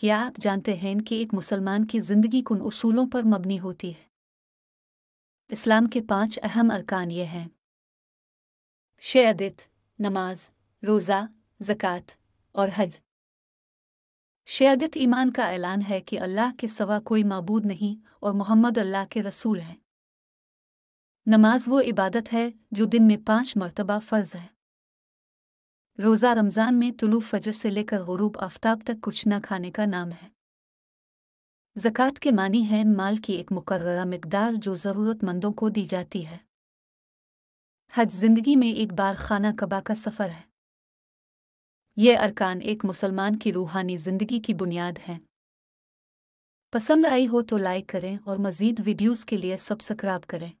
क्या आप जानते हैं कि एक मुसलमान की जिंदगी कुन उसूलों पर मबनी होती है इस्लाम के पांच अहम अरकान ये हैं शेदित नमाज रोज़ा जक़ात और हज शेदित ईमान का ऐलान है कि अल्लाह के सवा कोई मबूद नहीं और मोहम्मद अल्लाह के रसूल हैं नमाज वो इबादत है जो दिन में पांच मरतबा फ़र्ज है रोज़ा रमज़ान में तुलु फजर से लेकर गरूब आफ्ताब तक कुछ न खाने का नाम है ज़क़़त के मानी है माल की एक मुकर मकदार जो ज़रूरतमंदों को दी जाती है हज जिंदगी में एक बार खाना कबा का सफ़र है यह अरकान एक मुसलमान की रूहानी ज़िंदगी की बुनियाद हैं पसंद आई हो तो लाइक करें और मज़ीद वीडियोज़ के लिए सब्सक्राइब करें